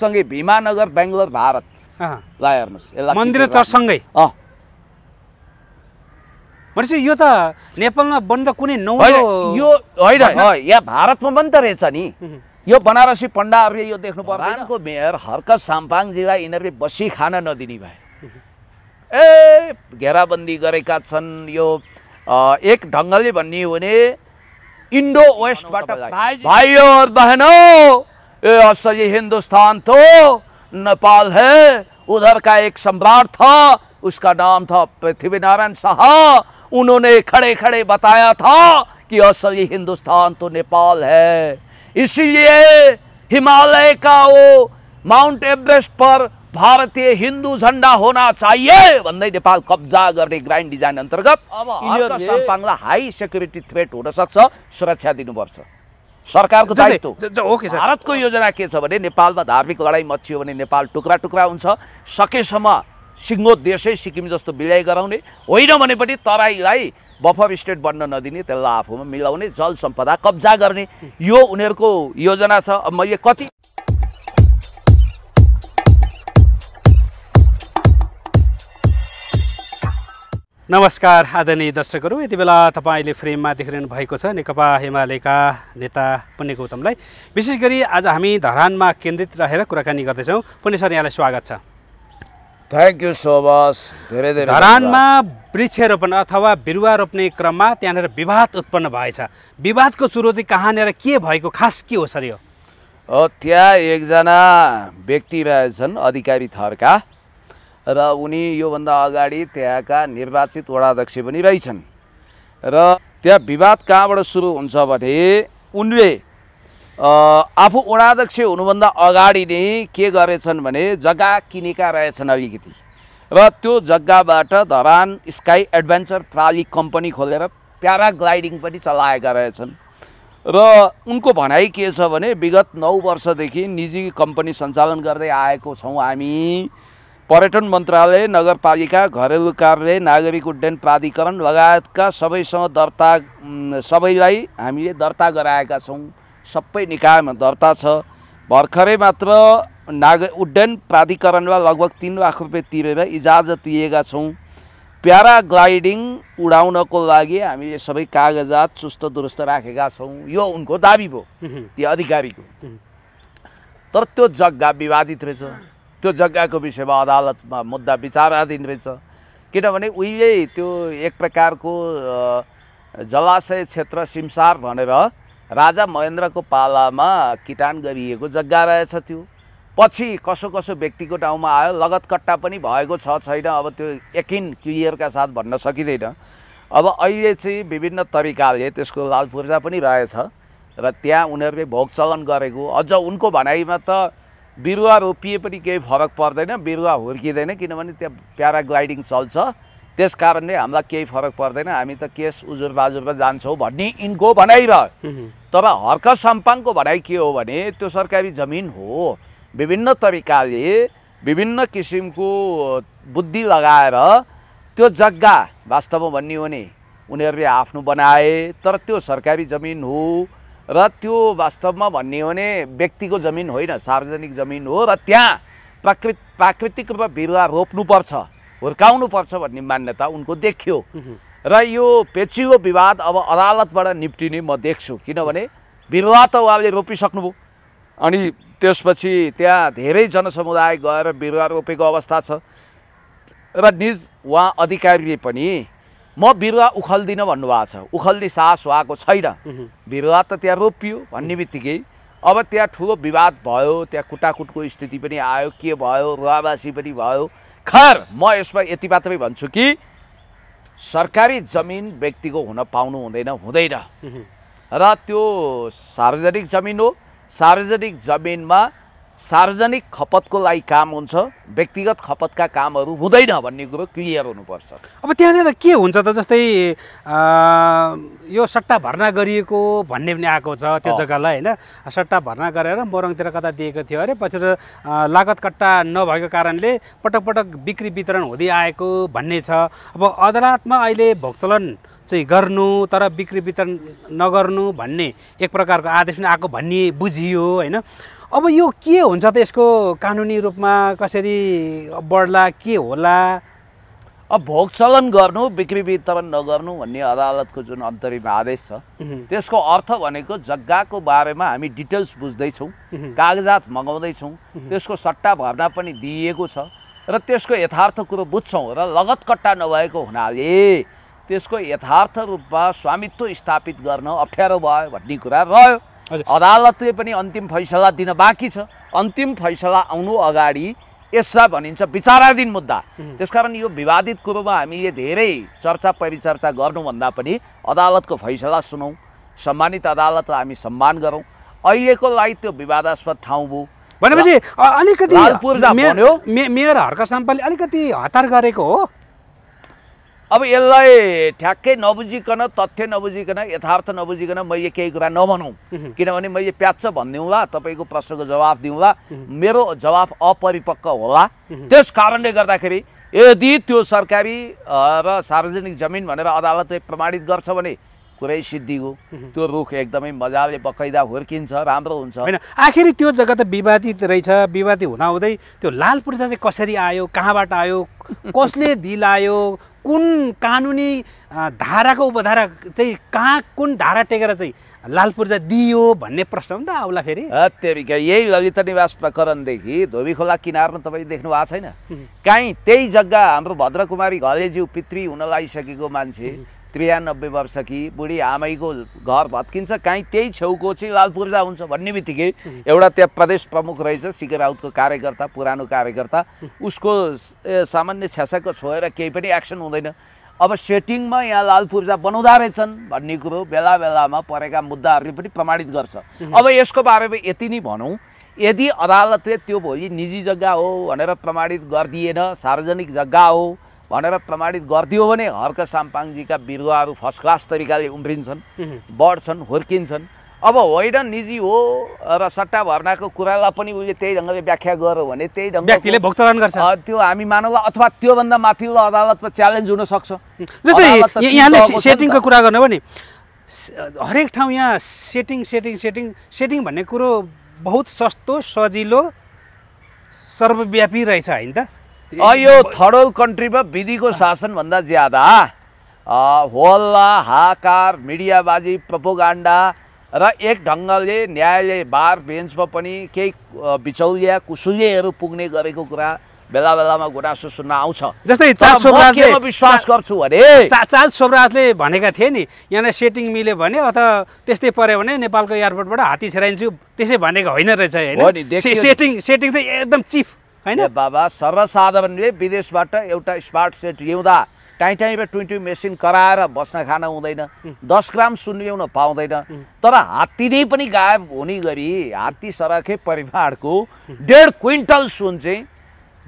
सँगै भीमानगर बेङ्गलोर भारत ल हेर्नुहोस् यसलाई मन्दिर चर्चसँगै भनेपछि यो त नेपालमा बन्द कुनै नौ यो होइन यहाँ भारतमा पनि त रहेछ नि यो बनारसी पण्डाहरूले यो देख्नु पर्दैनको मेयर हर्क साम्पाङजीलाई यिनीहरूले बसी खान नदिने भए ए घेराबन्दी गरेका छन् यो एक ढङ्गले भन्ने हो भने इन्डो वेस्टबाट भाइ बहनौ और सही हिंदुस्तान तो नेपाल है उधर का एक सम्राट था उसका नाम था पृथ्वी शाह उन्होंने खड़े खड़े बताया था कि असली हिंदुस्तान तो नेपाल है इसीलिए हिमालय का वो माउंट एवरेस्ट पर भारतीय हिंदू झंडा होना चाहिए भन्दै नेपाल कब्जा करने ग्राइन्ड डिजाइन अंतर्गत यिनीहरूसँग हाई सेक्युरिटी थ्रेट होना सकता सुरक्षा दिवस सरकारको दायित्व भारतको योजना के छ भने नेपालमा धार्मिक लडाइँ मचियो भने नेपाल टुक्रा टुक्रा हुन्छ सकेसम्म सिङ्गो देशै सिक्किम जस्तो विलय गराउने होइन भने पनि तराईलाई बफर स्टेट बन्न नदिने त्यसलाई आफूमा मिलाउने जल सम्पदा कब्जा गर्ने यो उनीहरूको योजना छ अब मैले कति नमस्कार आदरणीय दर्शकहरू यति बेला तपाईँले फ्रेममा देखिरहनु भएको छ नेकपा एमालेका नेता पुण्य गौतमलाई विशेष गरी आज हामी धरानमा केन्द्रित रहेर कुराकानी गर्दैछौँ पुण्य सर यहाँलाई स्वागत छ थ्याङ्क यू सो मच धेरै धेरै धरानमा वृक्षारोपण अथवा बिरुवा रोप्ने क्रममा त्यहाँनिर विवाद उत्पन्न भएछ विवादको चुरो चाहिँ कहाँनिर के भएको खास के हो सर यो त्यहाँ एकजना व्यक्ति रहेछन् अधिकारी थरका र उनी योभन्दा अगाडि त्यहाँका निर्वाचित वडाध्यक्ष पनि रहेछन् र त्यहाँ विवाद कहाँबाट सुरु हुन्छ भने उनले आफू वडाध्यक्ष हुनुभन्दा अगाडि नै के गरेछन् भने जग्गा किनेका रहेछन् अलिकति र त्यो जग्गाबाट धरान स्काई एडभेन्चर प्राली कम्पनी खोलेर प्याराग्लाइडिङ पनि चलाएका रहेछन् र उनको भनाइ के छ भने विगत नौ वर्षदेखि निजी कम्पनी सञ्चालन गर्दै आएको छौँ हामी पर्यटन मन्त्रालय नगरपालिका घरेलु कार्यालय नागरिक उड्डयन प्राधिकरण लगायतका सबैसँग दर्ता सबैलाई हामीले दर्ता गराएका छौँ सबै निकायमा दर्ता छ भर्खरै मात्र नाग उड्डयन प्राधिकरणमा लगभग तिन लाख रुपियाँ तिरेर इजाजत दिएका छौँ प्याराग्लाइडिङ उडाउनको लागि हामीले सबै कागजात चुस्त दुरुस्त राखेका छौँ यो उनको दाबी भयो त्यो अधिकारीको तर त्यो जग्गा विवादित रहेछ त्यो जग्गाको विषयमा अदालतमा मुद्दा विचाराधीन रहेछ किनभने उहिले त्यो एक प्रकारको जलाशय क्षेत्र सिमसार भनेर राजा महेन्द्रको पालामा किटान गरिएको जग्गा रहेछ त्यो पछि कसो कसो व्यक्तिको ठाउँमा आयो लगतकट्टा पनि भएको छ छैन अब त्यो यकिन क्लियरका साथ भन्न सकिँदैन अब अहिले चाहिँ विभिन्न तरिकाले त्यसको लाल पूर्जा पनि रहेछ र त्यहाँ उनीहरूले भोग चलन गरेको अझ उनको भनाइमा त बिरुवा रोपिए पनि केही फरक पर्दैन बिरुवा हुर्किँदैन किनभने त्यहाँ प्याराग्लाइडिङ चल्छ त्यस कारणले हामीलाई केही फरक पर्दैन हामी त केस उजुर बाजुरमा जान्छौँ भन्ने यिनको र तर हर्क सम्पाङको भनाइ के हो भने त्यो सरकारी जमिन हो विभिन्न तरिकाले विभिन्न किसिमको बुद्धि लगाएर त्यो जग्गा वास्तवमा भन्ने हो नि उनीहरूले आफ्नो बनाए तर त्यो सरकारी जमिन हो र त्यो वास्तवमा भन्ने हो भने व्यक्तिको जमिन होइन सार्वजनिक जमिन हो र त्यहाँ प्राकृत प्राकृतिक रूपमा बिरुवा रोप्नुपर्छ हुर्काउनुपर्छ भन्ने मान्यता उनको देखियो र यो पेचियो विवाद अब अदालतबाट निप्टिने म देख्छु किनभने बिरुवा त उहाँले रोपिसक्नुभयो अनि त्यसपछि त्यहाँ धेरै जनसमुदाय गएर बिरुवा रोपेको अवस्था छ र निज उहाँ अधिकारीले पनि म बिरुवा उखल्दिनँ भन्नुभएको छ उखल्ने साहस उहाँको छैन बिरुवा त त्यहाँ रोपियो भन्ने बित्तिकै अब त्यहाँ ठुलो विवाद भयो त्यहाँ कुटाकुटको स्थिति पनि आयो के भयो रुवावासी पनि भयो खर म यसमा यति मात्रै भन्छु कि सरकारी जमिन व्यक्तिको हुन पाउनु हुँदैन हुँदैन र त्यो सार्वजनिक जमिन हो सार्वजनिक जमिनमा सार्वजनिक खपतको लागि काम हुन्छ व्यक्तिगत खपतका कामहरू हुँदैन भन्ने कुरो क्लियर हुनुपर्छ अब त्यहाँनिर के हुन्छ त जस्तै यो सट्टा भर्ना गरिएको भन्ने पनि आएको छ त्यो जग्गालाई होइन सट्टा भर्ना गरेर मोरङतिर कता दिएको थियो अरे पछि लागत कट्टा नभएको कारणले पटक पटक बिक्री वितरण हुँदै आएको भन्ने छ अब अदालतमा अहिले भोगचलन चाहिँ गर्नु तर बिक्री वितरण नगर्नु भन्ने एक प्रकारको आदेश पनि आएको भन्ने बुझियो होइन अब यो के हुन्छ त यसको कानुनी रूपमा कसरी बढ्ला के होला अब भोग चलन गर्नु बिक्री वितरण नगर्नु भन्ने अदालतको जुन अन्तरिम आदेश छ त्यसको अर्थ भनेको जग्गाको बारेमा हामी डिटेल्स बुझ्दैछौँ कागजात मगाउँदैछौँ त्यसको सट्टा भर्ना पनि दिइएको छ र त्यसको यथार्थ कुरो बुझ्छौँ र लगत कट्टा नभएको हुनाले त्यसको यथार्थ रूपमा स्वामित्व स्थापित गर्न अप्ठ्यारो भयो भन्ने कुरा रह्यो अदालतले पनि अन्तिम फैसला दिन बाँकी छ अन्तिम फैसला आउनु अगाडि यसलाई भनिन्छ विचाराधीन मुद्दा त्यसकारण यो विवादित कुरोमा हामीले धेरै चर्चा परिचर्चा गर्नुभन्दा पनि अदालतको फैसला सुनौँ सम्मानित अदालतलाई हामी सम्मान गरौँ अहिलेको लागि त्यो विवादास्पद ठाउँ भयो भनेपछि अलिकति मेयर हर्क साम्पाले अलिकति हतार गरेको हो अब यसलाई ठ्याक्कै नबुझिकन तथ्य नबुझिकन यथार्थ नबुझिकन मैले केही कुरा नभनौँ किनभने मैले प्याच भनिदिउँला तपाईँको प्रश्नको जवाब दिउँला मेरो जवाफ अपरिपक्व होला त्यस कारणले गर्दाखेरि यदि त्यो सरकारी र सार्वजनिक जमिन भनेर अदालतले प्रमाणित गर्छ भने कुरै सिद्धि हो त्यो रुख एकदमै मजाले बकैदा हुर्किन्छ राम्रो हुन्छ होइन आखिरी त्यो जग्गा त विवादित रहेछ विवादित हुँदाहुँदै त्यो लाल पूर्जा चाहिँ कसरी आयो कहाँबाट आयो कसले दिलायो कुन कानुनी धाराको उपधारा चाहिँ कहाँ कुन धारा टेकेर चाहिँ लाल पूर्जा दियो भन्ने प्रश्न पनि त आउला फेरि हत्या यही ललित निवास प्रकरणदेखि धोबी खोला किनारमा तपाईँ देख्नु भएको छैन काहीँ त्यही जग्गा हाम्रो भद्रकुमारी घलेज्यू पितृ हुन लागिसकेको मान्छे त्रियानब्बे वर्ष कि बुढी आमैको घर भत्किन्छ काहीँ त्यही छेउको चाहिँ लाल पूर्जा हुन्छ भन्ने बित्तिकै एउटा त्यहाँ प्रदेश प्रमुख रहेछ सिके राउतको कार्यकर्ता पुरानो कार्यकर्ता उसको सामान्य छ्यासाको छोएर केही पनि एक्सन हुँदैन अब सेटिङमा यहाँ लाल पूर्जा बनाउँदा रहेछन् भन्ने कुरो बेला बेलामा परेका मुद्दाहरूले पनि प्रमाणित गर्छ अब यसको बारेमा यति नै भनौँ यदि अदालतले त्यो भोलि निजी जग्गा हो भनेर प्रमाणित गरिदिएन सार्वजनिक जग्गा हो भनेर प्रमाणित गरिदियो भने हर्क साम्पाङजीका बिरुवाहरू फर्स्ट क्लास तरिकाले उम्रिन्छन् बढ्छन् हुर्किन्छन् अब होइन निजी हो र सट्टा भर्नाको कुरालाई पनि उसले त्यही ढङ्गले व्याख्या गर्यो भने त्यही ढङ्गले भुक्तान गर्छ त्यो हामी मानौँला अथवा त्योभन्दा माथिल्लो अदालतमा च्यालेन्ज हुनसक्छ सेटिङको कुरा गर्नु भने हरेक ठाउँ यहाँ सेटिङ सेटिङ सेटिङ सेटिङ भन्ने कुरो बहुत सस्तो सजिलो सर्वव्यापी रहेछ होइन त यो थर्ड कन्ट्रीमा विधिको शासनभन्दा ज्यादा होल्ला हाकार मिडियाबाजी प्रपोगान्डा र एक ढङ्गले न्यायालय बार बेन्चमा पनि केही बिचौलिया कुसुलियाहरू पुग्ने गरेको कुरा बेला बेलामा गुनासो सुन्न आउँछ जस्तै चाल विश्वास गर्छु भने चा चाल स्वराजले भनेका थिए नि यहाँनिर सेटिङ मिल्यो भने अथवा त्यस्तै पऱ्यो भने नेपालको एयरपोर्टबाट हात्ती छेराइन्छु त्यसै भनेको होइन रहेछ सेटिङ सेटिङ चाहिँ एकदम चिफ होइन बाबा सर्वसाधारणले विदेशबाट एउटा स्मार्ट सेट ल्याउँदा टाहीँ टाहीँबाट ट्वेन्टी मेसिन कराएर बस्न खान हुँदैन दस ग्राम सुन ल्याउन पाउँदैन तर हात्ती नै पनि गायब हुने गरी हात्ती सराखे परिवारको डेढ क्विन्टल सुन चाहिँ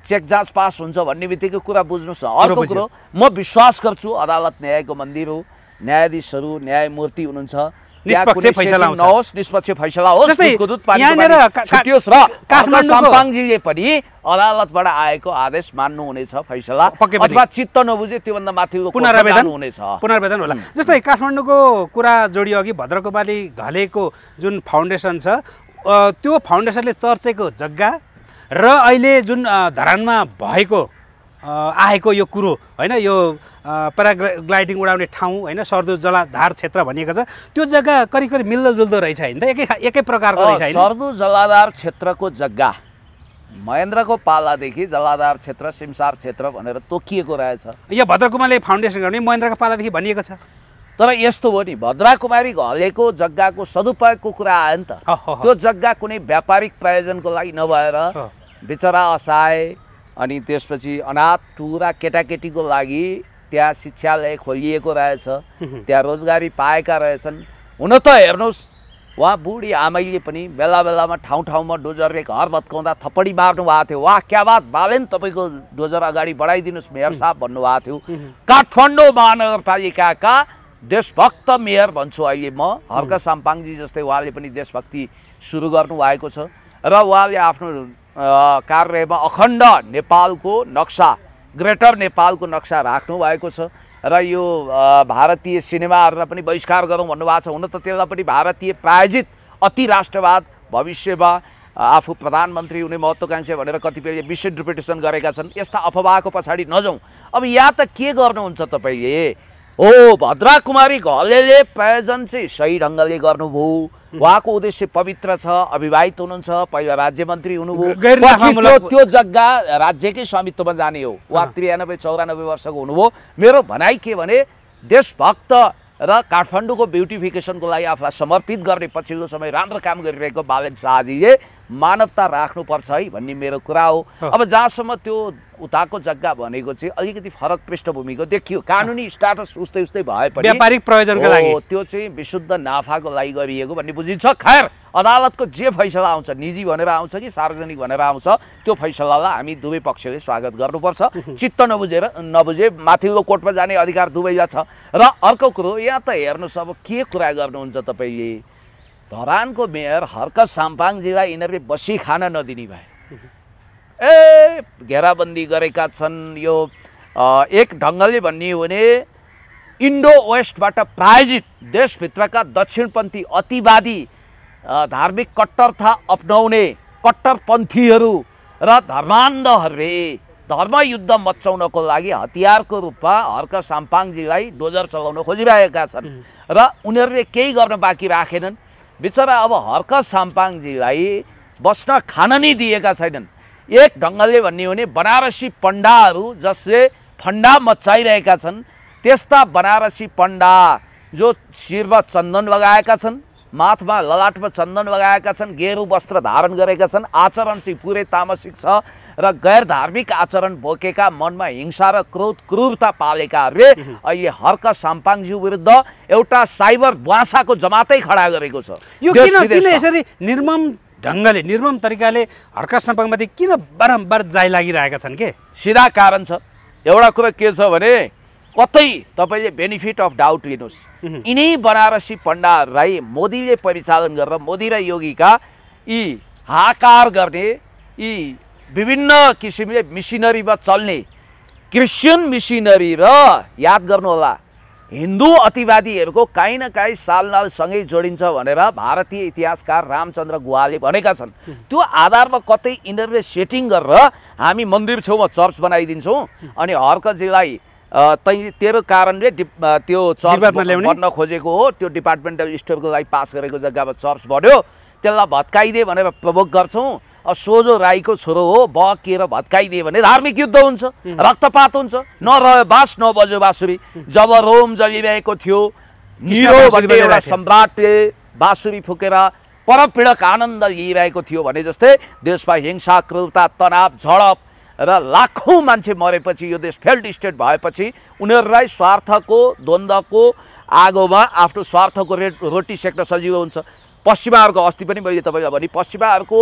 चेक जाँच पास हुन्छ भन्ने बित्तिकै कुरा बुझ्नुहोस् न अर्को कुरो म विश्वास गर्छु अदालत न्यायको मन्दिर हो न्यायाधीशहरू न्यायमूर्ति हुनुहुन्छ निष्पक्ष फैसला नहोस् निष्पक्ष फैसला होस् र पनि अदालतबाट आएको आदेश मान्नुहुनेछ फैसला अथवा चित्त नबुझे त्योभन्दा माथि पुनरावेदन हुनेछ पुनरावेदन होला जस्तै काठमाडौँको कुरा जोडियो अघि भद्रकुमारी घलेको जुन फाउन्डेसन छ त्यो फाउन्डेसनले चर्चेको जग्गा र अहिले जुन धरानमा भएको आएको यो कुरो होइन यो प्याराग्लाइडिङ उडाउने ठाउँ होइन सर्दो जलाधार क्षेत्र भनिएको छ त्यो जग्गा करिब करिब मिल्दोजुल्दो रहेछ होइन त एकै एकै प्रकारको रहेछ सर्दो जलाधार क्षेत्रको जग्गा महेन्द्रको पालादेखि जलाधार क्षेत्र सिमसार क्षेत्र भनेर तोकिएको रहेछ यो भद्रकुमारले फाउन्डेसन गर्ने महेन्द्रको पालादेखि भनिएको छ तर यस्तो हो नि भद्राकुमारी घलेको जग्गाको सदुपयोगको कुरा आयो नि त त्यो जग्गा कुनै व्यापारिक प्रयोजनको लागि नभएर बिचरा असहाय अनि त्यसपछि अनाथ टुरा केटाकेटीको लागि त्यहाँ शिक्षालय खोलिएको रहेछ त्यहाँ रोजगारी पाएका रहेछन् हुन त हेर्नुहोस् उहाँ बुढी आमैले पनि बेला बेलामा ठाउँ ठाउँमा डोजरले घर भत्काउँदा थप्पडी मार्नु भएको थियो वाह क्या बात बाले नि तपाईँको डोजर अगाडि बढाइदिनुहोस् मेयर साहब भन्नुभएको थियो काठमाडौँ महानगरपालिकाका देशभक्त मेयर भन्छु अहिले म हर्क साम्पाङजी जस्तै उहाँले पनि देशभक्ति सुरु गर्नुभएको छ र उहाँले आफ्नो कार्यालयमा अखण्ड नेपालको नक्सा ग्रेटर नेपालको नक्सा राख्नु भएको छ र यो भारतीय सिनेमाहरूलाई पनि बहिष्कार गरौँ भन्नुभएको छ हुन त त्यसलाई पनि भारतीय प्रायोजित अति राष्ट्रवाद भविष्यमा आफू प्रधानमन्त्री हुने महत्त्वकाङ्क्षी भनेर कतिपय मिसइन्टरप्रिटेसन गरेका छन् यस्ता अफवाहको पछाडि नजाउँ अब या त के गर्नुहुन्छ तपाईँले ओ भद्रा कुमारी घले प्रयोजन चाहिँ सही ढङ्गले गर्नुभयो उहाँको उद्देश्य पवित्र छ अविवाहित हुनुहुन्छ पहिला राज्य मन्त्री हुनुभयो त्यो जग्गा राज्यकै स्वामित्वमा जाने हो उहाँ त्रियानब्बे चौरानब्बे वर्षको हुनुभयो मेरो भनाइ के भने देशभक्त र काठमाडौँको ब्युटिफिकेसनको लागि आफूलाई समर्पित गर्ने पछिल्लो समय राम्रो काम गरिरहेको बालन शाहजीले मानवता राख्नुपर्छ है भन्ने मेरो कुरा हो अब जहाँसम्म त्यो उताको जग्गा भनेको चाहिँ अलिकति फरक पृष्ठभूमिको देखियो कानुनी स्टाटस उस्तै उस्तै भए पनि व्यापारिक प्रयोजनको लागि हो त्यो चाहिँ विशुद्ध नाफाको लागि गरिएको भन्ने बुझिन्छ खैर अदालतको जे फैसला आउँछ निजी भनेर आउँछ कि सार्वजनिक भनेर आउँछ त्यो फैसलालाई हामी दुवै पक्षले स्वागत गर्नुपर्छ चित्त नबुझेर नबुझे माथिल्लो कोर्टमा जाने अधिकार दुवैलाई छ र अर्को कुरो यहाँ त हेर्नुहोस् अब के कुरा गर्नुहुन्छ तपाईँले धरानको मेयर हर्क साम्पाङजीलाई यिनीहरूले बसी खान नदिने भए ए घेराबन्दी गरेका छन् यो एक ढङ्गले भन्ने हो भने इन्डो वेस्टबाट प्रायोजित देशभित्रका दक्षिणपन्थी अतिवादी धार्मिक कट्टरता अप्नाउने कट्टरपन्थीहरू र धर्मान्धहरूले धर्मयुद्ध मचाउनको लागि हतियारको रूपमा हर्क साम्पाङजीलाई डोजर चलाउन खोजिरहेका छन् र उनीहरूले केही गर्न बाँकी राखेनन् बिचरा अब हर्क साम्पाङजीलाई बस्न खान नै दिएका छैनन् एक ढङ्गले भन्ने हो भने बनारसी पण्डाहरू जसले फन्डा मचाइरहेका छन् त्यस्ता बनारसी पण्डा जो शिरमा चन्दन लगाएका छन् माथमा ललाटमा चन्दन लगाएका छन् गेरु वस्त्र धारण गरेका छन् आचरण चाहिँ पुरै तामसिक छ र गैर धार्मिक आचरण बोकेका मनमा हिंसा र क्रोध क्रूरता पालेकाहरूले अहिले हर्क साम्पाङज्यू विरुद्ध एउटा साइबर द्वासाको जमातै खडा गरेको छ यो किन यसरी निर्मम ढङ्गले निर्मम तरिकाले हर्क साम्पाङमाथि किन बारम्बार जाय लागिरहेका छन् के सिधा कारण छ एउटा कुरा के छ भने कतै तपाईँले बेनिफिट अफ डाउट लिनुहोस् यिनै बनारसी पण्डाहरूलाई मोदीले परिचालन गरेर मोदी र योगीका यी हाकार गर्ने यी विभिन्न किसिमले मिसिनरीमा चल्ने क्रिस्चियन मिसिनरी र याद गर्नुहोला हिन्दू अतिवादीहरूको काहीँ न काहीँ सालनालसँगै जोडिन्छ भनेर भारतीय इतिहासकार रामचन्द्र गुहाले भनेका छन् त्यो आधारमा कतै यिनीहरूले सेटिङ गरेर हामी मन्दिर छेउमा चर्च बनाइदिन्छौँ अनि हर्कजीलाई तै तेरो कारणले डि त्यो चर्च बन्न खोजेको हो त्यो डिपार्टमेन्ट अफ स्टोरको लागि पास गरेको जग्गामा चर्च बढ्यो त्यसलाई भत्काइदिए भनेर प्रभोग गर्छौँ सोझो राईको छोरो हो बकिएर भत्काइदियो भने धार्मिक युद्ध हुन्छ रक्तपात हुन्छ बास बाँस नबज्यो बाँसुरी जब रोम जलिरहेको थियो निरो भन्ने एउटा सम्राटले बाँसुरी फुकेर परपीडक आनन्द लिइरहेको थियो भने जस्तै देशमा हिंसा क्रुरता तनाव झडप र लाखौँ मान्छे मरेपछि यो देश फेल्ड स्टेट भएपछि उनीहरूलाई स्वार्थको द्वन्द्वको आगोमा आफ्नो स्वार्थको रेट रोटी सेक्न सजिलो हुन्छ पश्चिमाहरूको अस्ति पनि मैले तपाईँलाई भने पश्चिमाहरूको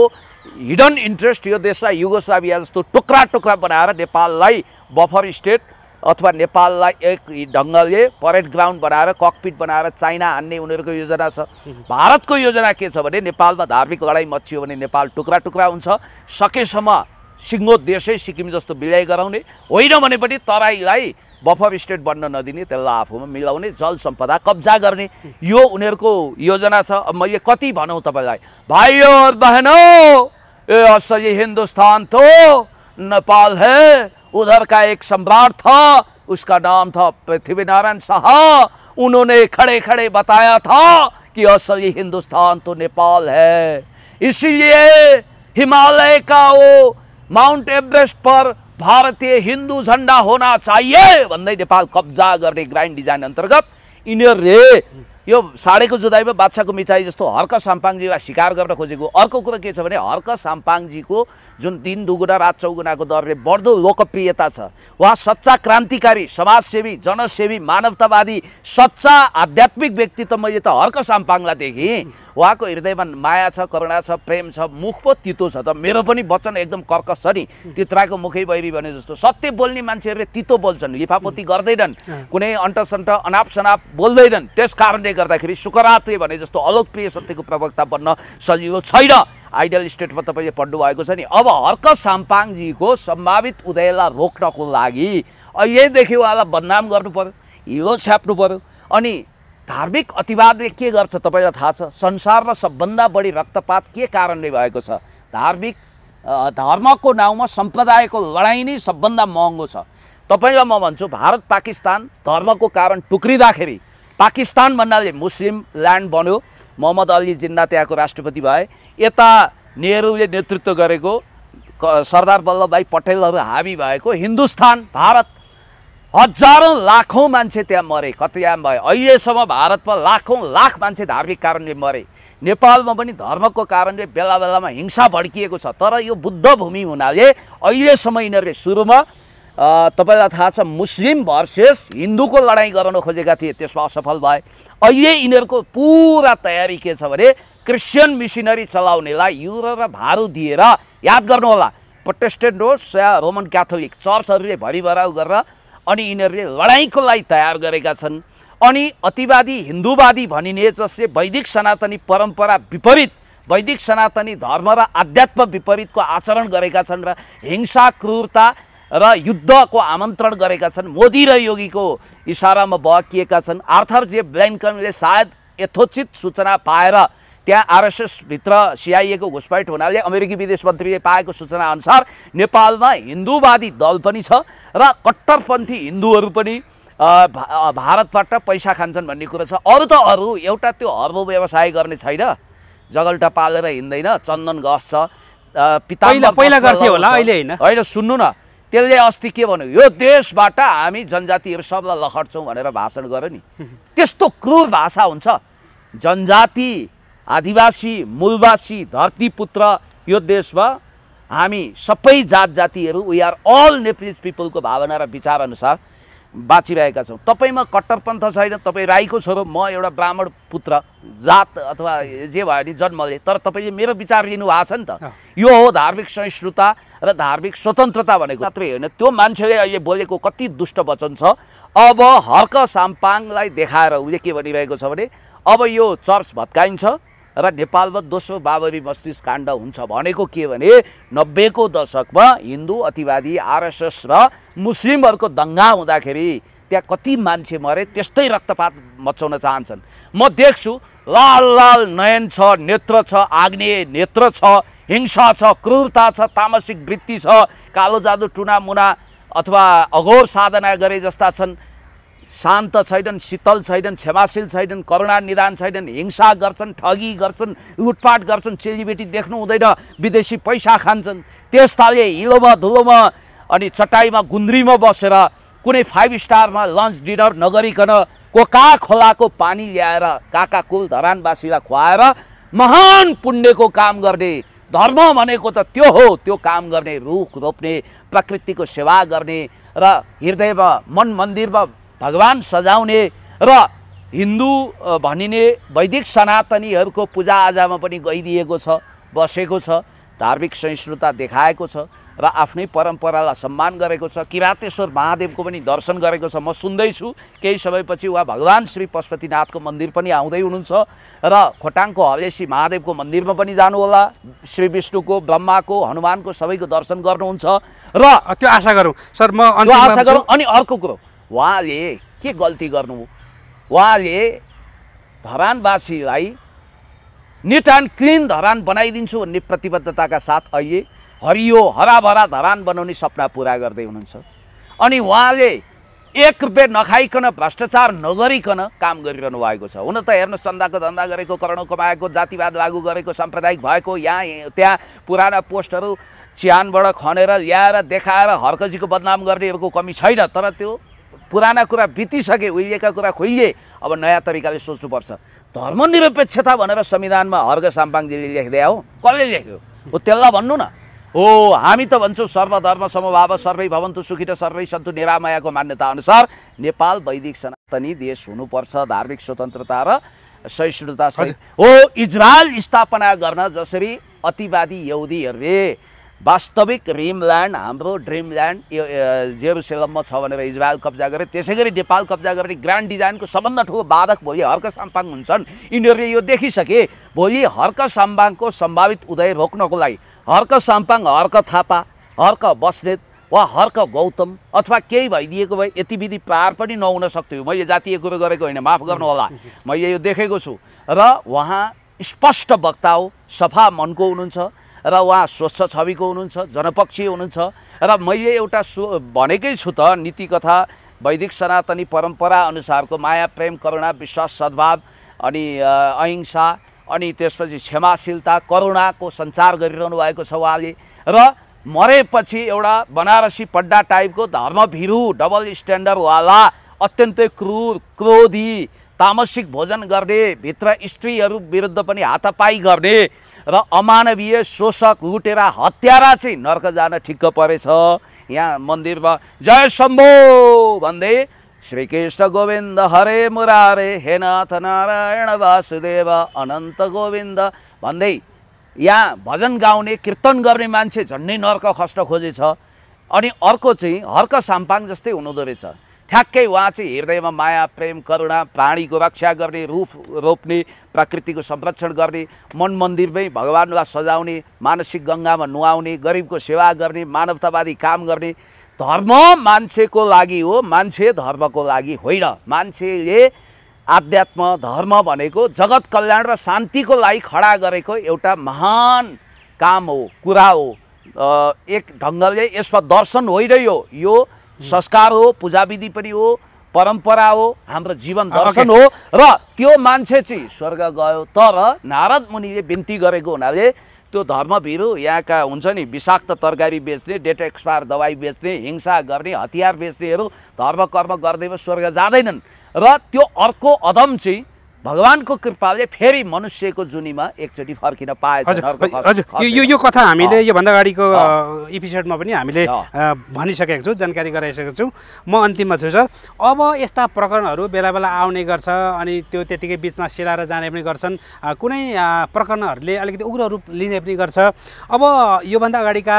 हिडन इन्ट्रेस्ट यो देशलाई युगोस्लाभिया जस्तो टुक्रा टुक्रा बनाएर नेपाललाई बफर स्टेट अथवा नेपाललाई एक ढङ्गले परेड ग्राउन्ड बनाएर ककपिट बनाएर चाइना हान्ने उनीहरूको योजना छ भारतको योजना के छ भने नेपालमा धार्मिक लडाइँ मचियो भने नेपाल टुक्रा टुक्रा हुन्छ सकेसम्म सिङ्गो देशै सिक्किम जस्तो विलय गराउने होइन भने पनि तराईलाई बफर स्टेट बन नदिने आपू में मिलाने जल संपदा कब्जा करने यो को योजना अब मैं कति भनऊ तब भाइ और बहनों ए असल हिंदुस्तान तो नेपाल है उधर का एक सम्राट था उसका नाम था पृथ्वीनारायण शाह उन्होंने खड़े खड़े बताया था कि असल हिंदुस्तान तो नेपाल है इसीलिए हिमालय का वो माउंट एवरेस्ट पर भारतीय हिन्दू झन्डा होना चाहिए भन्दै नेपाल कब्जा गर्ने ग्रान्ड डिजाइन अन्तर्गत यिनीहरूले यो साडेको जुदाइमा बादशाहको मिचाई जस्तो हर्क साम्पाङजीलाई सिकार गर्न खोजेको अर्को कुरा के छ भने हर्क साम्पाङजीको जुन दिन दुगुना रात चौगुनाको दरले बढ्दो लोकप्रियता छ उहाँ सच्चा क्रान्तिकारी समाजसेवी जनसेवी मानवतावादी सच्चा आध्यात्मिक व्यक्तित्व मैले त हर्क साम्पाङलाई देखेँ उहाँको हृदयमा माया छ करुणा छ प्रेम छ मुख पो तितो छ त मेरो पनि वचन एकदम कर्कस छ नि तित्राको मुखै बहिरी भने जस्तो सत्य बोल्ने मान्छेहरूले तितो बोल्छन् लिफापोती गर्दैनन् कुनै अन्टसन्ट अनाप सनाप बोल्दैनन् त्यस कारणले गर्दाखेरि सुकरात्री भने जस्तो अलोकप्रिय सत्यको प्रवक्ता बन्न सजिलो छैन आइडियल स्टेटमा तपाईँले पढ्नुभएको छ नि अब हर्क साम्पाङजीको सम्भावित उदयलाई रोक्नको लागि अहिलेदेखि उहाँलाई बदनाम गर्नु पऱ्यो हिलो छ्याप्नु पऱ्यो अनि धार्मिक अतिवादले के गर्छ तपाईँलाई थाहा छ संसारमा सबभन्दा बढी रक्तपात के कारणले भएको छ धार्मिक धर्मको नाउँमा सम्प्रदायको लडाइँ नै सबभन्दा महँगो छ तपाईँलाई म भन्छु भारत पाकिस्तान धर्मको कारण टुक्रिँदाखेरि पाकिस्तान भन्नाले मुस्लिम ल्यान्ड बन्यो मोहम्मद अली जिन्ना त्यहाँको राष्ट्रपति भए यता नेहरूले नेतृत्व गरेको सरदार वल्लभभाइ पटेलहरू हाबी भएको हिन्दुस्तान भारत हजारौँ लाखौँ मान्छे त्यहाँ मरे कतियाम भयो अहिलेसम्म भारतमा लाखौँ लाख मान्छे धार्मिक कारणले मरे नेपालमा पनि धर्मको कारणले बेला बेलामा हिंसा भड्किएको छ तर यो बुद्ध भूमि हुनाले अहिलेसम्म यिनीहरूले सुरुमा तपाईँलाई थाहा छ मुस्लिम भर्सेस हिन्दूको लडाइँ गराउन खोजेका थिए त्यसमा असफल भए अहिले यिनीहरूको पुरा तयारी के छ भने क्रिस्चियन मिसिनरी चलाउनेलाई युरो र भारू दिएर याद गर्नुहोला प्रोटेस्टेन्ट होस् या रोमन क्याथोलिक चर्चहरूले भरिभराउ गरेर अनि यिनीहरूले लडाइँको लागि तयार गरेका छन् अनि अतिवादी हिन्दूवादी भनिने जसले वैदिक सनातनी परम्परा विपरीत वैदिक सनातनी धर्म र आध्यात्म विपरीतको आचरण गरेका छन् र हिंसा क्रूरता र युद्धको आमन्त्रण गरेका छन् मोदी र योगीको इसारामा बहकिएका छन् आर्थर जे ब्ल्याङ्कनले सायद यथोचित सूचना पाएर त्यहाँ आरएसएसभित्र सिआइएको घुसपैठ हुनाले अमेरिकी विदेश मन्त्रीले पाएको सूचना अनुसार नेपालमा हिन्दूवादी दल पनि छ र कट्टरपन्थी हिन्दूहरू पनि भारतबाट पैसा खान्छन् भन्ने कुरो छ अरू त अरू एउटा त्यो हर्बो व्यवसाय गर्ने छैन जगल्टा पालेर हिँड्दैन चन्दन घस छ पिता पहिला गर्थ्यो होला अहिले होइन होइन सुन्नु न त्यसले अस्ति के भन्यो यो देशबाट हामी जनजातिहरू सबलाई लखट्छौँ भनेर भाषण गऱ्यो नि त्यस्तो क्रूर भाषा हुन्छ जनजाति आदिवासी मूलवासी पुत्र यो देशमा हामी सबै जात जातिहरू वी आर अल नेप्रिज पिपलको भावना र अनुसार बाँचिरहेका छौँ तपाईँमा कट्टरपन्थ छैन तपाईँ राईको छोरो म एउटा ब्राह्मण पुत्र जात अथवा जे भयो भने जन्मले तर तपाईँले मेरो विचार लिनु भएको छ नि त यो हो धार्मिक सहिष्णुता र धार्मिक स्वतन्त्रता भनेको मात्रै होइन त्यो मान्छेले अहिले बोलेको कति दुष्ट वचन छ अब हर्क साम्पाङलाई देखाएर उसले के भनिरहेको छ भने अब यो चर्च भत्काइन्छ र नेपालमा दोस्रो बाबरी मस्जिद काण्ड हुन्छ भनेको के भने नब्बेको दशकमा हिन्दू अतिवादी आरएसएस र मुस्लिमहरूको दङ्गा हुँदाखेरि त्यहाँ कति मान्छे मरे त्यस्तै रक्तपात मचाउन चाहन्छन् म देख्छु लाल लाल नयन छ नेत्र छ आग्नेय नेत्र छ हिंसा छ क्रूरता छ तामसिक वृत्ति छ कालो जादु टुनामुना अथवा अघोर साधना गरे जस्ता छन् शान्त छैनन् शीतल छैनन् क्षमाशील छैनन् करुणा निदान छैनन् हिंसा गर्छन् ठगी गर्छन् लुटपाट गर्छन् चेलीबेटी देख्नु हुँदैन विदेशी पैसा खान्छन् त्यसताले हिलोमा धुलोमा अनि चटाइमा गुन्द्रीमा बसेर कुनै फाइभ स्टारमा लन्च डिनर नगरिकन कोका खोलाको पानी ल्याएर काका कुल धरानवासीलाई खुवाएर महान पुण्यको काम गर्ने धर्म भनेको त त्यो हो त्यो काम गर्ने रुख रोप्ने प्रकृतिको सेवा गर्ने र हृदयमा मन मन्दिरमा भगवान् सजाउने र हिन्दू भनिने वैदिक सनातनीहरूको पूजाआजामा पनि गइदिएको छ बसेको छ धार्मिक सहिष्णुता देखाएको छ र आफ्नै परम्परालाई सम्मान गरेको छ किरातेश्वर महादेवको पनि दर्शन गरेको छ म सुन्दैछु केही समयपछि उहाँ भगवान् श्री पशुपतिनाथको मन्दिर पनि आउँदै हुनुहुन्छ र खोटाङको हरेसी महादेवको मन्दिरमा पनि जानुहोला श्री विष्णुको ब्रह्माको हनुमानको सबैको दर्शन गर्नुहुन्छ र त्यो आशा गरौँ सर म आशा गरौँ अनि अर्को कुरो उहाँले के गल्ती गर्नु उहाँले धरानवासीलाई निट एन्ड क्लिन धरान बनाइदिन्छु भन्ने प्रतिबद्धताका साथ अहिले हरियो हराभरा धरान बनाउने सपना पुरा गर्दै हुनुहुन्छ अनि उहाँले एक रुपियाँ नखाइकन भ्रष्टाचार नगरिकन काम गरिरहनु भएको छ हुन त हेर्नुहोस् चन्दाको धन्दा गरेको करोडौँ कमाएको जातिवाद लागू गरेको साम्प्रदायिक भएको यहाँ त्यहाँ पुराना पोस्टहरू चिहानबाट खनेर ल्याएर देखाएर हर्कजीको बदनाम गर्नेहरूको कमी छैन तर त्यो पुराना कुरा बितिसके उहिलेका कुरा खोइलिए अब नयाँ तरिकाले सोच्नुपर्छ धर्मनिरपेक्षता भनेर संविधानमा हर्ग साम्पाङजीले लेख्दै हो कसले लेख्यो हो त्यसलाई भन्नु न हो हामी त भन्छौँ सर्वधर्म समभाव सर्वै भवन्तु सुखी र सर्वै सन्तु मान्यता अनुसार नेपाल वैदिक सनातनी देश हुनुपर्छ धार्मिक स्वतन्त्रता र सहिष्णुता हो इजरायल स्थापना गर्न जसरी अतिवादी यहुदीहरूले वास्तविक ल्यान्ड हाम्रो ड्रिम ल्यान्ड यो जेरुसेलममा छ भनेर इजरायल कब्जा गरे त्यसै गरी नेपाल कब्जा गरे ग्रान्ड डिजाइनको सबभन्दा ठुलो बाधक भोलि हर्क साम्पाङ हुन्छन् यिनीहरूले यो देखिसके भोलि हर्क साम्पाङको सम्भावित उदय रोक्नको लागि हर्क साम्पाङ हर्क थापा हर्क बस्नेत वा हर्क गौतम अथवा केही भइदिएको भए यति विधि पार पनि नहुन सक्थ्यो मैले जातीय कुरो गरेको होइन माफ गर्नुहोला मैले यो देखेको छु र उहाँ स्पष्ट वक्ता हो सफा मनको हुनुहुन्छ र उहाँ स्वच्छ छविको हुनुहुन्छ जनपक्षीय हुनुहुन्छ र मैले एउटा सो भनेकै छु त नीति कथा वैदिक सनातनी परम्परा अनुसारको माया प्रेम करुणा विश्वास सद्भाव अनि अहिंसा अनि त्यसपछि क्षमाशीलता करुणाको सञ्चार गरिरहनु भएको छ उहाँले र मरेपछि एउटा बनारसी पड्डा टाइपको धर्मभिरु डबल स्ट्यान्डर्डवाला अत्यन्तै क्रूर क्रोधी तामसिक भोजन गर्ने भित्र स्त्रीहरू विरुद्ध पनि हातापाई गर्ने र अमानवीय शोषक लुटेर हत्यारा चाहिँ नर्क जान ठिक्क परेछ यहाँ मन्दिरमा जय शम्भो भन्दै श्रीकृष्ण गोविन्द हरे मुरारे हे नाथ नारायण वासुदेव अनन्त गोविन्द भन्दै यहाँ भजन गाउने कीर्तन गर्ने मान्छे झन्डै नर्क खस्न खोजेछ अनि अर्को चाहिँ हर्क साम्पाङ जस्तै हुनुहुँदो रहेछ ठ्याक्कै उहाँ चाहिँ हृदयमा माया प्रेम करुणा प्राणीको रक्षा गर्ने रूप रोप्ने प्रकृतिको संरक्षण गर्ने मन मन्दिरमै भगवान्लाई सजाउने मानसिक गङ्गामा नुहाउने गरिबको सेवा गर्ने मानवतावादी काम गर्ने धर्म मान्छेको लागि हो मान्छे धर्मको लागि होइन मान्छेले आध्यात्म धर्म भनेको जगत कल्याण र शान्तिको लागि खडा गरेको एउटा महान काम हो कुरा हो एक ढङ्गले यसमा दर्शन होइन यो संस्कार हो पूजा विधि पनि हो परम्परा हो हाम्रो जीवन दर्शन हो र त्यो मान्छे चाहिँ स्वर्ग गयो तर नारद मुनिले बिन्ती गरेको हुनाले त्यो धर्मभिरू यहाँका हुन्छ नि विषाक्त तरकारी बेच्ने डेट एक्सपायर दबाई बेच्ने हिंसा गर्ने हतियार बेच्नेहरू धर्म कर्म गर्दैमा स्वर्ग जाँदैनन् र त्यो अर्को अदम चाहिँ भगवान्को कृपाले फेरि मनुष्यको जुनीमा एकचोटि फर्किन पाए हजुर यो यो कथा हामीले योभन्दा अगाडिको एपिसोडमा पनि हामीले भनिसकेको छौँ जानकारी गराइसकेको छौँ म अन्तिममा छु सर अब यस्ता प्रकरणहरू बेला बेला आउने गर्छ अनि त्यो त्यतिकै बिचमा सेलाएर जाने पनि गर्छन् कुनै प्रकरणहरूले अलिकति उग्र रूप लिने पनि गर्छ अब योभन्दा अगाडिका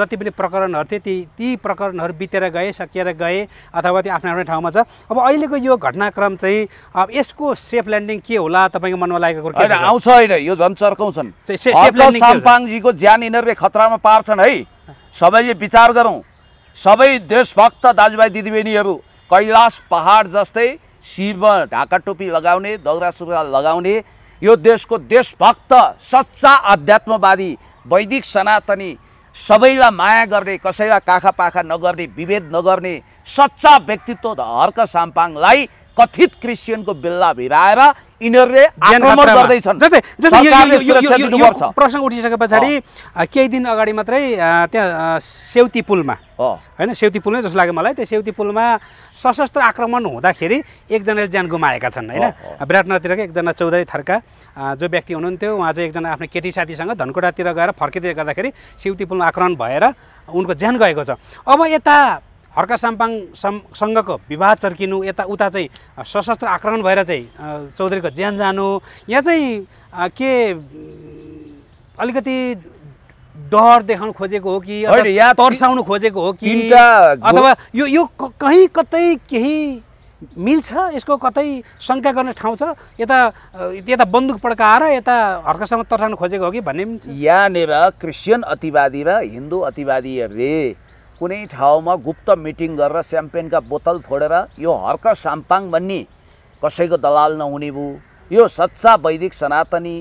जति पनि प्रकरणहरू थिए ती ती प्रकरणहरू बितेर गए सकिएर गए अथवा त्यो आफ्नो आफ्नो ठाउँमा छ अब अहिलेको यो घटनाक्रम चाहिँ अब यसको सेफ सेफ ल्यान्डिङ के होला तपाईँको मनमा लागेको होइन आउँछ होइन यो झन् चर्काउँछन् साम्पाङजीको ज्यान यिनीहरूले खतरामा पार्छन् है सबैले विचार गरौँ सबै देशभक्त दाजुभाइ दिदीबहिनीहरू कैलाश पहाड जस्तै शिरमा ढाका टोपी लगाउने दौरा सुरुवाल लगाउने यो देशको देशभक्त सच्चा आध्यात्मवादी वैदिक सनातनी सबैलाई माया गर्ने कसैलाई काखा पाखा नगर्ने विभेद नगर्ने सच्चा व्यक्तित्व हर्क साम्पाङलाई कथित क्रिस्चियनको बेल्ला भिराएर यिनीहरूले आक्रमण गर्दैछन् प्रश्न उठिसके पछाडि केही दिन अगाडि मात्रै त्यहाँ सेउती पुलमा होइन सेउती पुल नै जस्तो लाग्यो मलाई त्यो सेउती पुलमा सशस्त्र आक्रमण हुँदाखेरि एकजनाले ज्यान गुमाएका छन् होइन विराटनगरतिरको एकजना चौधरी थर्का जो व्यक्ति हुनुहुन्थ्यो उहाँ चाहिँ एकजना आफ्नो केटी साथीसँग धनकुटातिर गएर फर्किँदै गर्दाखेरि सेउती पुलमा आक्रमण भएर उनको ज्यान गएको छ अब यता हर्का साम्पाङ सँगको विवाद चर्किनु यता उता चाहिँ सशस्त्र आक्रमण भएर चाहिँ चौधरीको ज्यान जानु यहाँ चाहिँ के अलिकति डर देखाउनु खोजेको हो कि या तर्साउनु खोजेको हो कि अथवा यो यो कहीँ कतै केही मिल्छ यसको कतै शङ्का गर्ने ठाउँ छ यता यता बन्दुक पड्काएर यता हर्कासँग तर्साउनु खोजेको हो कि भन्ने पनि या यहाँनिर क्रिस्चियन अतिवादी र हिन्दू अतिवादीहरूले कुनै ठाउँमा गुप्त मिटिङ गरेर स्याम्पेनका बोतल फोडेर यो हर्क साम्पाङ भन्ने कसैको दलाल नहुने भयो यो सच्चा वैदिक सनातनी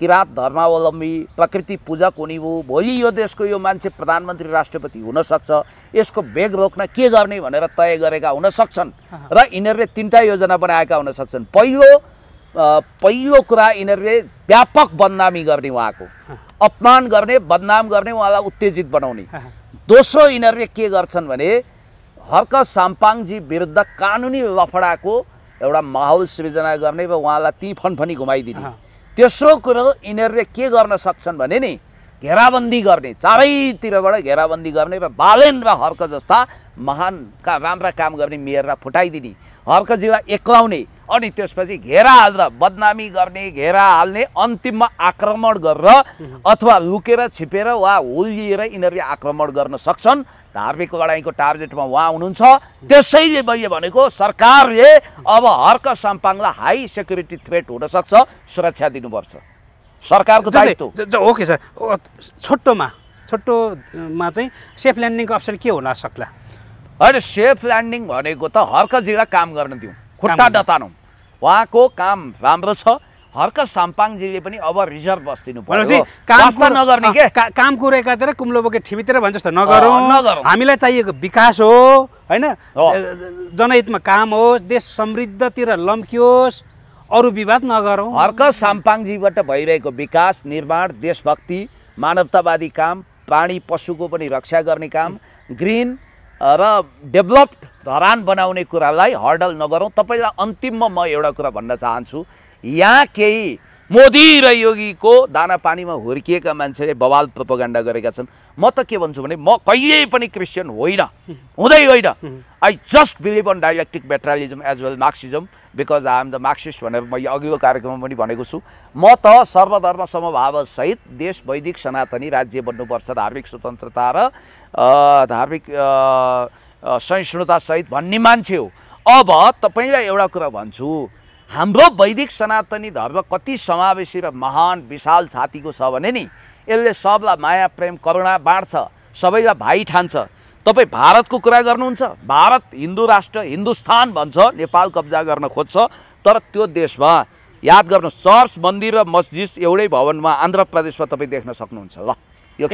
किराँत धर्मावलम्बी प्रकृति पूजक हुने भयो भोलि यो देशको यो मान्छे प्रधानमन्त्री राष्ट्रपति हुनसक्छ यसको बेग रोक्न के गर्ने भनेर तय गरेका हुनसक्छन् र यिनीहरूले तिनवटा योजना बनाएका हुनसक्छन् पहिलो पहिलो कुरा यिनीहरूले व्यापक बदनामी गर्ने उहाँको अपमान गर्ने बदनाम गर्ने उहाँलाई उत्तेजित बनाउने दोस्रो यिनीहरूले के गर्छन् भने हर्क साम्पाङजी विरुद्ध कानुनी लफडाको एउटा माहौल सृजना गर्ने र उहाँलाई ती फनफनी घुमाइदिने तेस्रो कुरो यिनीहरूले के गर्न सक्छन् भने नि घेराबन्दी गर्ने चारैतिरबाट घेराबन्दी गर्ने र बालेन र हर्क जस्ता महानका राम्रा काम गर्ने मेयरलाई फुटाइदिने हर्कजीलाई एक्लाउने अनि त्यसपछि घेरा हाल्दा बदनामी गर्ने घेरा हाल्ने अन्तिममा आक्रमण गरेर अथवा लुकेर छिपेर वा होलिएर यिनीहरूले आक्रमण गर्न सक्छन् धार्मिक लडाइँको टार्गेटमा उहाँ हुनुहुन्छ त्यसैले मैले भनेको सरकारले अब हर्क साम्पाङलाई हाई सेक्युरिटी थ्रेट हुनसक्छ सुरक्षा दिनुपर्छ सरकारको दायित्व ओके सर छोटोमा छोटोमा चाहिँ सेफ ल्यान्डिङको अप्सन के हुन सक्ला होइन सेफ ल्यान्डिङ भनेको त हर्क जिल्ला काम गर्न दिउँ खुट्टा डतानौँ उहाँको काम राम्रो छ हर्क साम्पाङजीले पनि अब रिजर्भ बस्दिनु पर्यो काम नगर्ने के काम कुरो एकातिर कुम्लो बोके ठिमीतिर भन्छ जस्तो नगरौँ नगरौँ हामीलाई चाहिएको विकास हो होइन जनहितमा काम होस् देश समृद्धतिर लम्कियोस् अरू विवाद नगरौँ हर्क साम्पाङजीबाट भइरहेको विकास निर्माण देशभक्ति मानवतावादी काम प्राणी पशुको पनि रक्षा गर्ने काम ग्रिन र डेभलप्ड धरान बनाउने कुरालाई हर्डल नगरौँ तपाईँलाई अन्तिममा म एउटा कुरा भन्न चाहन्छु यहाँ केही मोदी र योगीको दाना पानीमा हुर्किएका मान्छेले बवाल प्रोपोगण्डा गरेका छन् म त के भन्छु भने म कहिल्यै पनि क्रिस्चियन होइन हुँदै होइन I just believe on dialectic materialism as well Marxism because I am the Marxist भनेर मैले अघिल्लो कार्यक्रममा पनि भनेको छु म त सर्वधर्म समभावसहित देश वैदिक सनातनी राज्य बन्नुपर्छ धार्मिक स्वतन्त्रता र धार्मिक सहिष्णुतासहित भन्ने मान्छे हो अब तपाईँलाई एउटा कुरा भन्छु हाम्रो वैदिक सनातनी धर्म कति समावेशी र महान विशाल छातीको छ भने नि यसले सबलाई माया प्रेम करुणा बाँड्छ सबैलाई भाइ ठान्छ तपाईँ भारतको कुरा गर्नुहुन्छ भारत हिन्दू राष्ट्र हिन्दुस्तान भन्छ नेपाल कब्जा गर्न खोज्छ तर त्यो देशमा याद गर्नु चर्च मन्दिर र मस्जिद एउटै भवनमा आन्ध्र प्रदेशमा तपाईँ देख्न सक्नुहुन्छ ल यो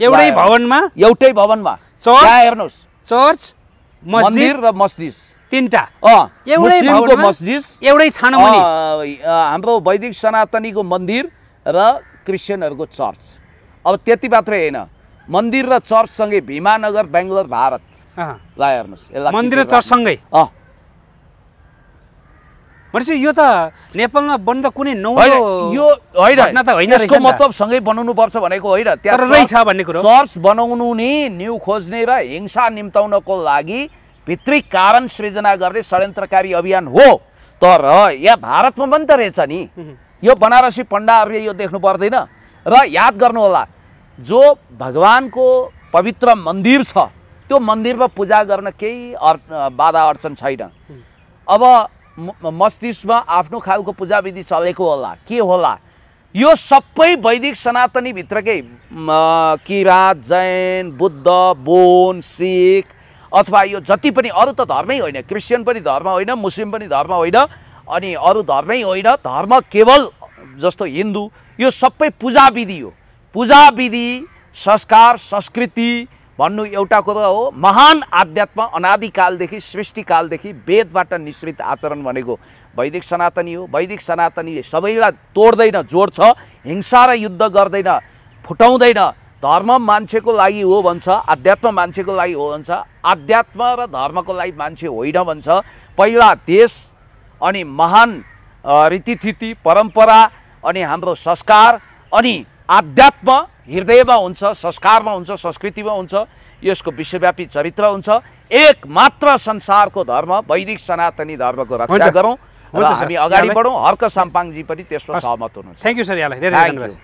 एउटै भवनमा एउटै भवनमा हेर्नुहोस् चर्च मन्दिर र मस्जिद मस्जिद एउटै हाम्रो वैदिक सनातनीको मन्दिर र क्रिस्चियनहरूको चर्च अब त्यति मात्रै होइन मन्दिर र चर्चसँगै भीमानगर बेङ्गलोर भारत ल हेर्नुहोस् मन्दिर र चर्चसँगै भनेपछि यो त नेपालमा बन्द कुनै नौलो यो होइन यसको मतलब सँगै बनाउनु पर्छ भनेको होइन त्यहाँ रहेछ भन्ने कुरो चर्च बनाउनु नि न्यु खोज्ने र हिंसा निम्ताउनको लागि भित्री कारण सृजना गर्ने षड्यन्त्रकारी अभियान हो तर यहाँ भारतमा पनि त रहेछ नि यो बनारसी पण्डाहरूले यो देख्नु पर्दैन र याद गर्नु होला जो भगवान्को पवित्र मन्दिर छ त्यो मन्दिरमा पूजा गर्न केही अर् बाधा अर्चन छैन अब मस्तिष्कमा आफ्नो खालको पूजाविधि चलेको होला के होला यो सबै वैदिक सनातनीभित्रकै किराँत जैन बुद्ध बोन सिख अथवा यो जति पनि अरू त धर्मै होइन क्रिस्चियन पनि धर्म होइन मुस्लिम पनि धर्म होइन अनि अरू धर्मै होइन धर्म केवल जस्तो हिन्दू यो सबै पूजाविधि हो पूजाविधि संस्कार संस्कृति भन्नु एउटा कुरो हो महान आध्यात्म अनादिकालदेखि सृष्टिकालदेखि वेदबाट निश्रित आचरण भनेको वैदिक सनातनी हो वैदिक सनातनी सबैलाई तोड्दैन जोड्छ हिंसा र युद्ध गर्दैन फुटाउँदैन धर्म मान्छेको लागि हो भन्छ आध्यात्म मान्छेको लागि हो भन्छ आध्यात्म र धर्मको लागि मान्छे होइन भन्छ पहिला देश अनि महान रीतिथिति परम्परा अनि हाम्रो संस्कार अनि आध्यात्म हृदयमा हुन्छ संस्कारमा हुन्छ संस्कृतिमा हुन्छ यसको विश्वव्यापी चरित्र हुन्छ एक मात्र संसारको धर्म वैदिक सनातनी धर्मको रक्षा गरौँ र हामी अगाडि बढौँ हर्क साम्पाङजी पनि त्यसमा सहमत हुनुहुन्छ थ्याङ्क यू सर यहाँलाई धेरै धन्यवाद